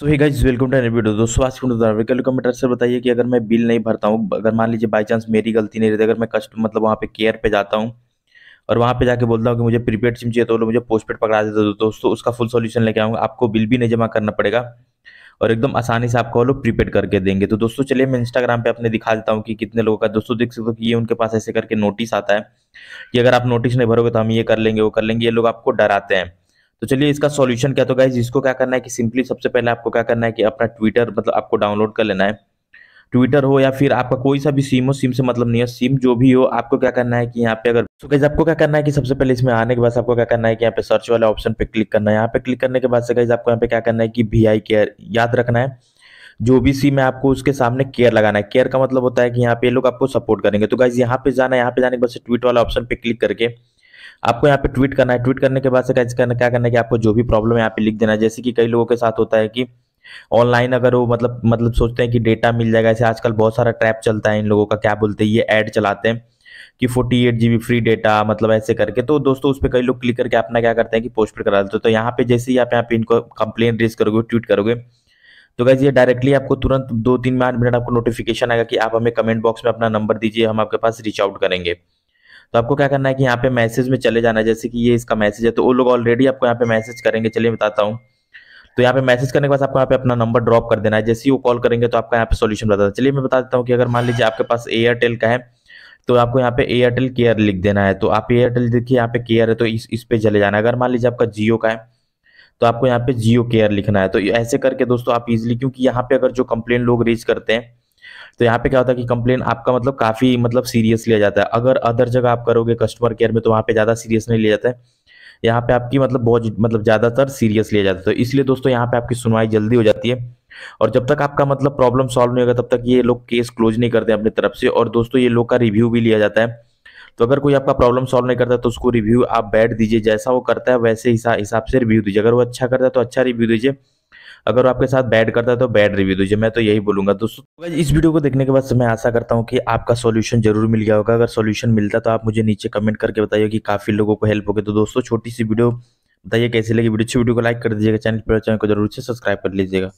so hi guys welcome to video दोस्तों आज के द्वारा कमेंटर से बताइए कि अगर मैं बिल नहीं भरता हूँ अगर मान लीजिए बाई चांस मेरी गलती नहीं रहती अगर मैं कस्ट मतलब वहाँ पे केयर पे जाता हूँ और वहाँ पे जाके बोलता हूँ कि मुझे प्रीपेड सिम चाहिए तो लोग मुझे पोस्टपेड पकड़ा देते दोस्तों उसका फुल सोल्यूशन लेके आऊँगा आपको बिल भी नहीं जमा करना पड़ेगा और एकदम आसानी से आपको वो लोग प्रीपेड करके देंगे तो दोस्तों चलिए मैं इंस्टाग्राम पे अपने दिखा देता हूँ कि कितने लोगों का दोस्तों देख सकते हो कि ये उनके पास ऐसे करके नोटिस आता है कि अगर आप नोटिस नहीं भरोगे तो हम ये कर लेंगे वो कर लेंगे ये लोग आपको डराते हैं तो चलिए इसका सॉल्यूशन क्या तो गाइज इसको क्या करना है कि सिंपली सबसे पहले आपको क्या करना है कि अपना ट्विटर मतलब आपको डाउनलोड कर लेना है ट्विटर हो या फिर आपका कोई सा भी सिम हो सिम से मतलब नहीं है सिम जो भी हो आपको क्या करना है कि यहाँ पे अगर तो गाइज आपको क्या करना है कि सबसे पहले इसमें आने के बाद आपको क्या करना है कि यहाँ पे सर्च वाले ऑप्शन पे क्लिक करना है यहाँ पे क्लिक करने के बाद से गाइज आपको यहाँ पे क्या करना है कि वी आई केयर याद रखना है जो भी सिम है आपको उसके सामने केयर लगाना है केयर का मतलब होता है कि यहाँ पे लोग आपको सपोर्ट करेंगे तो गाइज यहाँ पे जाना है यहाँ पे जाने के बाद ट्वीट वाला ऑप्शन पे क्लिक करके आपको यहाँ पे ट्वीट करना है ट्वीट करने के बाद से करना क्या करना है कि आपको जो भी प्रॉब्लम है यहाँ पे लिख देना है जैसे कि कई लोगों के साथ होता है कि ऑनलाइन अगर वो मतलब मतलब सोचते हैं कि डेटा मिल जाएगा ऐसे आजकल बहुत सारा ट्रैप चलता है इन लोगों का क्या बोलते हैं ये ऐड चलाते हैं कि forty eight G free data मतलब ऐसे करके तो दोस्तों उस पर कई लोग क्लिक करके अपना क्या करते हैं कि पोस्ट पर करा देते हो तो यहाँ पे जैसे ही आप यहाँ पे इनको कंप्लेन रेज करोगे ट्वीट करोगे तो कैसे ये डायरेक्टली आपको तुरंत दो तीन मिनट आपको नोटिफिकेशन आएगा कि आप हमें कमेंट बॉक्स में अपना नंबर दीजिए हम आपके पास रीच आउट करेंगे तो आपको क्या करना है कि यहाँ पे मैसेज में चले जाना है जैसे कि ये इसका मैसेज है तो वो लोग ऑलरेडी आपको यहाँ पे मैसेज करेंगे चलिए बताता हूँ तो यहाँ पे मैसेज करने के बाद आपको यहाँ पे अपना नंबर ड्रॉप कर देना है जैसे ही वो कॉल करेंगे तो आपका यहाँ पे सोल्यूशन बताता है चलिए मैं बता देता हूँ कि अगर मान लीजिए आपके पास एयरटेल का है तो आपको यहाँ पे एयरटेल केयर लिख देना है तो आप एयरटेल देखिए यहाँ पे केयर है तो इस इस पे चले जाना है अगर मान लीजिए आपका जियो का है तो आपको यहाँ पे जियो केयर लिखना है तो ऐसे करके दोस्तों आप इजिली क्योंकि यहाँ पे अगर जो कंप्लेन लोग रेज करते हैं तो यहाँ पे क्या होता है कि कंप्लेन आपका मतलब काफी मतलब सीरियस लिया जाता है अगर अदर जगह आप करोगे कस्टमर केयर में तो वहाँ पे ज्यादा सीरियस नहीं लिया जाता है यहाँ पे आपकी मतलब बहुत मतलब ज्यादातर सीरियस लिया जाता है तो इसलिए दोस्तों यहाँ पे आपकी सुनवाई जल्दी हो जाती है और जब तक आपका मतलब प्रॉब्लम सॉल्व नहीं होगा तब तक ये लोग केस क्लोज नहीं करते अपनी तरफ से और दोस्तों ये लोग का रिव्यू भी लिया जाता है तो अगर कोई आपका प्रॉब्लम सॉल्व नहीं करता तो उसको रिव्यू आप बैठ दीजिए जैसा वो करता है वैसे हिसाब से रिव्यू दीजिए अगर वो अच्छा करता है तो अच्छा रिव्यू दीजिए अगर आपके साथ बैड करता है तो बैड रिव्यू दीजिए मैं तो यही बोलूंगा दोस्तों तो इस वीडियो को देखने के बाद मैं आशा करता हूँ कि आपका सोल्यूशन जरूर मिल गया होगा अगर सोल्यूशन मिलता तो आप मुझे नीचे कमेंट करके बताइए कि काफ़ी लोगों को हेल्प हो गया तो दोस्तों छोटी सी वीडियो बताइए कैसे लगी वीडियो अच्छी वीडियो को लाइक कर दीजिएगा चैनल पर चैनल तो को जरूर से सब्सक्राइब कर लीजिएगा